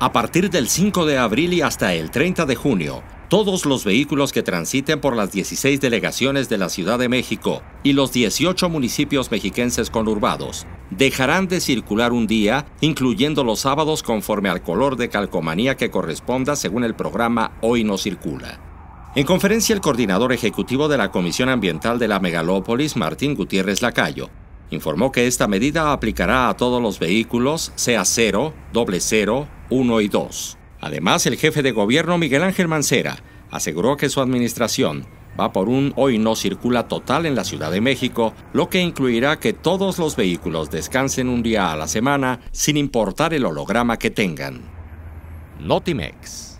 A partir del 5 de abril y hasta el 30 de junio, todos los vehículos que transiten por las 16 delegaciones de la Ciudad de México y los 18 municipios mexiquenses conurbados dejarán de circular un día, incluyendo los sábados conforme al color de calcomanía que corresponda según el programa Hoy no circula. En conferencia, el coordinador ejecutivo de la Comisión Ambiental de la Megalópolis, Martín Gutiérrez Lacayo, informó que esta medida aplicará a todos los vehículos sea 0 0 1 y 2. Además, el jefe de gobierno Miguel Ángel Mancera aseguró que su administración va por un hoy no circula total en la Ciudad de México, lo que incluirá que todos los vehículos descansen un día a la semana sin importar el holograma que tengan. Notimex.